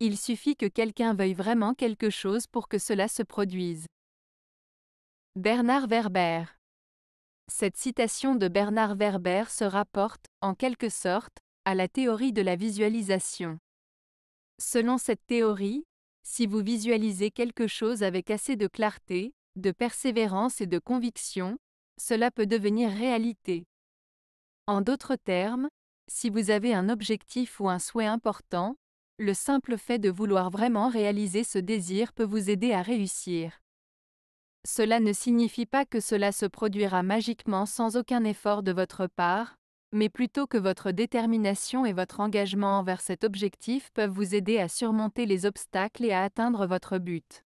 Il suffit que quelqu'un veuille vraiment quelque chose pour que cela se produise. Bernard Werber Cette citation de Bernard Werber se rapporte, en quelque sorte, à la théorie de la visualisation. Selon cette théorie, si vous visualisez quelque chose avec assez de clarté, de persévérance et de conviction, cela peut devenir réalité. En d'autres termes, si vous avez un objectif ou un souhait important, le simple fait de vouloir vraiment réaliser ce désir peut vous aider à réussir. Cela ne signifie pas que cela se produira magiquement sans aucun effort de votre part, mais plutôt que votre détermination et votre engagement envers cet objectif peuvent vous aider à surmonter les obstacles et à atteindre votre but.